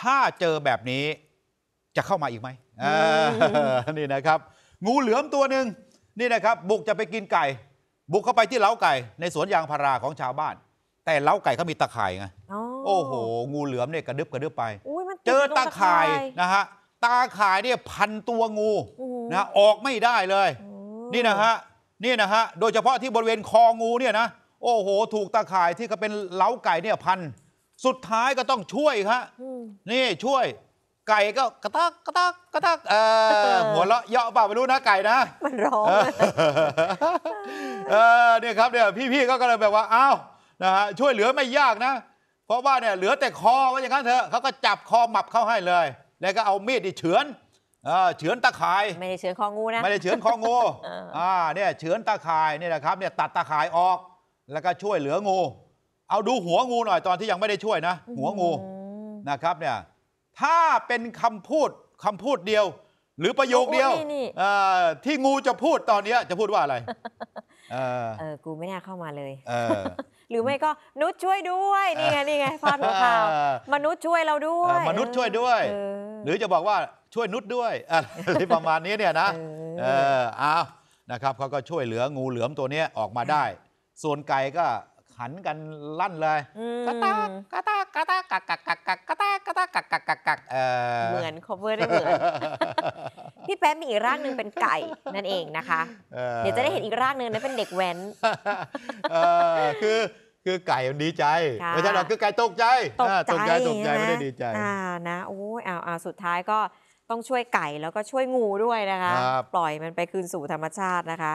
ถ้าเจอแบบนี้จะเข้ามาอีกไหมนี่นะครับ งูเหลือมตัวหนึ่งนี่นะครับ บุกจะไปกินไก่ บุกเข้าไปที่เล้าไก่ ในสวนยางพาราของชาวบ้าน แต่เล้าไก่เขามีตะข่ายไงโอ้โหงูเหลือมเนี่ยกระดึบกระดึบไปเจอตาข่ายนะฮะตาข่ายเนี่ยพันตัวงูนะออกไม่ได้เลย นี่นะฮะนี่นะฮะโดยเฉพาะที่บริเวณคองูเนี่ยนะโอ้โหถูกตาข่ายที่เขาเป็นเล้าไก่เนี่ยพันสุดท้ายก็ต้องช่วยครับ นี่ช่วยไก่ก็กระตักกระตักกระตักเออหัวเราะเยาะเปล่าไม่รู้นะไก่นะมันร้องเออเนี่ยครับเนี่ยพี่ๆก็เลยแบบว่าอ้าวนะฮะช่วยเหลือไม่ยากนะเพราะว่าเนี่ยเหลือแต่คอว่าอย่างนั้นเถอะเขาก็จับคอหมับเข้าให้เลย แล้วก็เอามีดดิเฉือนเออเฉือนตะข่ายไม่ได้เฉือนคองูนะไม่ได้เฉือนคองูอ่าเนี่ยเฉือนตะข่ายนี่แหละครับเนี่ยตัดตะข่ายออกแล้วก็ช่วยเหลืองูเอาดูหัวงูหน่อยตอนที่ยังไม่ได้ช่วยนะ หัวงูนะครับเนี่ยถ้าเป็นคำพูดคำพูดเดียว หรือประโยคเดียวที่งูจะพูดตอนนี้จะพูดว่าอะไรเออกูไม่น่าเข้ามาเลยเออหรือไม่ก็นุชช่วยด้วยนี่ไงนี่ไงฟาดหัวข่าวมนุษย์ช่วยเราด้วยมนุษย์ช่วยด้วย หรือจะบอกว่าช่วยนุชด้วยอะไรประมาณนี้เนี่ยนะเออเอานะครับเขาก็ช่วยเหลืองูเหลือมตัวนี้ออกมาได้ ส่วนไก่ก็ันกันลั่นเลย กะตากะตากะตากะักกักกักกักกะตากะตากะักกักกักกักเหมือน cover ได้เหมือนพี่แป๊ะมีอีกร่างหนึ่งเป็นไก่นั่นเองนะคะเดี๋ยวจะได้เห็นอีกร่างหนึ่งนั้นเป็นเด็กแว้นคือคือไก่มันดีใจไม่ใช่หรอกคือไก่ตกใจตกใจตกใจไม่ได้ดีใจอ่านะโอ้ยเอาสุดท้ายก็ต้องช่วยไก่แล้วก็ช่วยงูด้วยนะคะ ปล่อยมันไปคืนสู่ธรรมชาตินะคะ